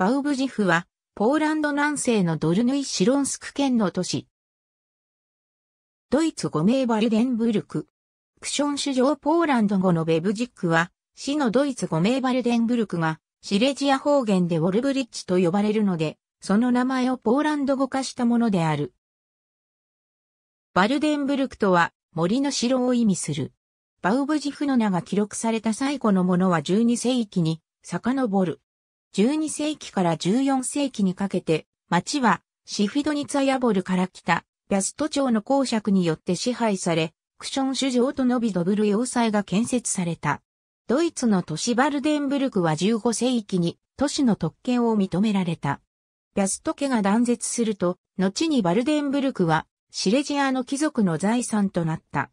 バウブジフは、ポーランド南西のドルヌイシロンスク県の都市。ドイツ語名バルデンブルク。クション主上ポーランド語のベブジックは、市のドイツ語名バルデンブルクが、シレジア方言でウォルブリッジと呼ばれるので、その名前をポーランド語化したものである。バルデンブルクとは、森の城を意味する。バウブジフの名が記録された最後のものは12世紀に、遡る。12世紀から14世紀にかけて、町はシフィドニツァヤボルから来たビャスト朝の公爵によって支配され、クション主城とノビドブル要塞が建設された。ドイツの都市バルデンブルクは15世紀に都市の特権を認められた。ビャスト家が断絶すると、後にバルデンブルクはシレジアの貴族の財産となった。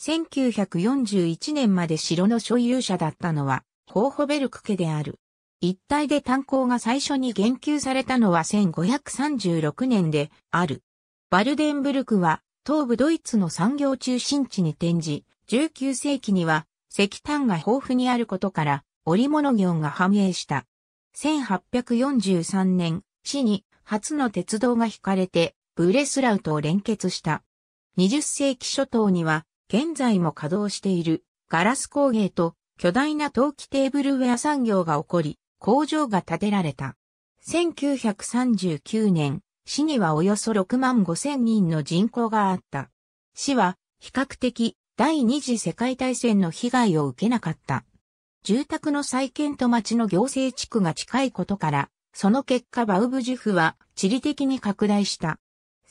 1941年まで城の所有者だったのは、ホーホベルク家である。一帯で炭鉱が最初に言及されたのは1536年である。バルデンブルクは東部ドイツの産業中心地に転じ、19世紀には石炭が豊富にあることから織物業が繁栄した。1843年、市に初の鉄道が引かれてブレスラウと連結した。20世紀初頭には現在も稼働しているガラス工芸と巨大な陶器テーブルウェア産業が起こり、工場が建てられた。1939年、市にはおよそ6万5千人の人口があった。市は比較的第二次世界大戦の被害を受けなかった。住宅の再建と町の行政地区が近いことから、その結果バウブジュフは地理的に拡大した。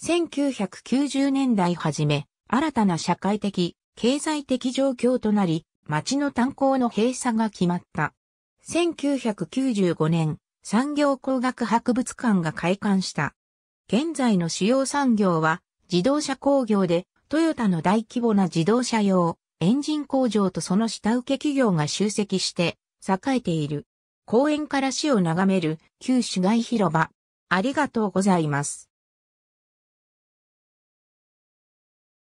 1990年代初め、新たな社会的、経済的状況となり、町の炭鉱の閉鎖が決まった。1995年、産業工学博物館が開館した。現在の主要産業は、自動車工業で、トヨタの大規模な自動車用、エンジン工場とその下請け企業が集積して、栄えている。公園から市を眺める、旧市街広場。ありがとうございます。